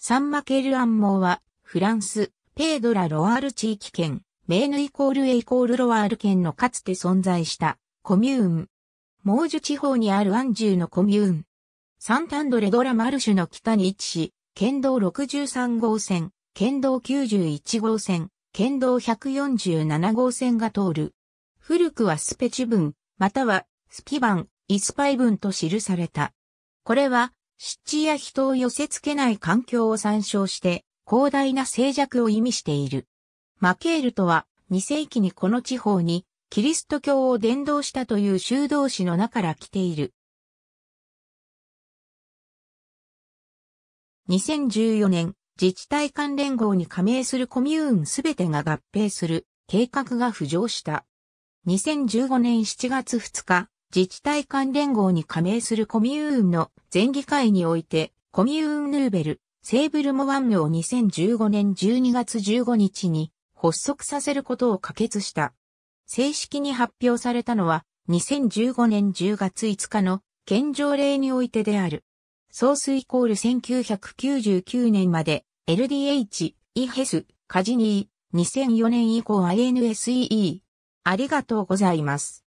サンマケルアンモーは、フランス、ペードラ・ロワール地域圏、メーヌイコールエイコールロワール圏のかつて存在したコミューン。モージュ地方にあるアンジュのコミューン。サンタンドレドラ・マルシュの北に位置し、県道63号線、県道91号線、県道147号線が通る。古くはスペチュ文、またはスピバン、イスパイ文と記された。これは湿地や人を寄せ付けない環境を参照して、広大な静寂を意味している。マケールとは、2世紀にこの地方に、キリスト教を伝道したという修道士の中から来ている。2014年、自治体関連合に加盟するコミューンすべてが合併する計画が浮上した。2015年7月2日、自治体間連合に加盟するコミューンの前議会において、コミューンヌーベル、セーブルモワンヌを2015年12月15日に発足させることを可決した。正式に発表されたのは2015年10月5日の県条例においてである。総数イコール1999年まで LDH、イヘス、カジニー、2004年以降 i n s e e ありがとうございます。